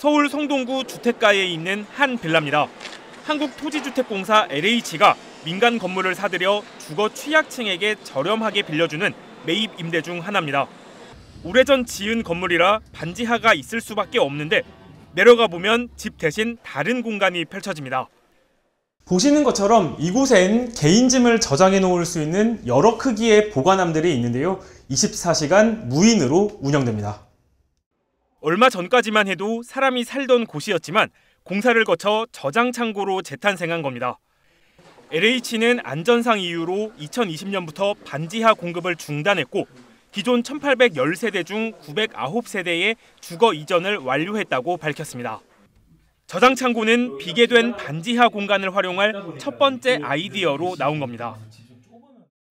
서울 성동구 주택가에 있는 한 빌라입니다. 한국토지주택공사 LH가 민간 건물을 사들여 주거 취약층에게 저렴하게 빌려주는 매입 임대 중 하나입니다. 오래전 지은 건물이라 반지하가 있을 수밖에 없는데 내려가 보면 집 대신 다른 공간이 펼쳐집니다. 보시는 것처럼 이곳엔 개인짐을 저장해 놓을 수 있는 여러 크기의 보관함들이 있는데요. 24시간 무인으로 운영됩니다. 얼마 전까지만 해도 사람이 살던 곳이었지만 공사를 거쳐 저장 창고로 재탄생한 겁니다. LH는 안전상 이유로 2020년부터 반지하 공급을 중단했고 기존 1810세대 중 909세대의 주거 이전을 완료했다고 밝혔습니다. 저장 창고는 비계된 반지하 공간을 활용할 첫 번째 아이디어로 나온 겁니다.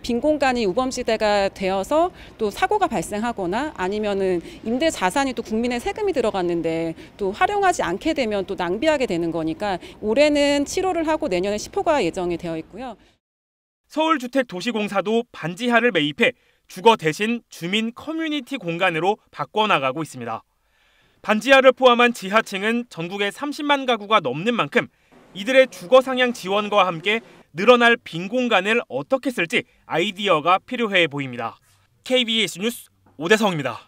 빈 공간이 우범시대가 되어서 또 사고가 발생하거나 아니면은 임대 자산이 또 국민의 세금이 들어갔는데 또 활용하지 않게 되면 또 낭비하게 되는 거니까 올해는 7호를 하고 내년에 10호가 예정이 되어 있고요. 서울주택도시공사도 반지하를 매입해 주거 대신 주민 커뮤니티 공간으로 바꿔나가고 있습니다. 반지하를 포함한 지하층은 전국에 30만 가구가 넘는 만큼 이들의 주거 상향 지원과 함께 늘어날 빈 공간을 어떻게 쓸지 아이디어가 필요해 보입니다. KBS 뉴스 오대성입니다.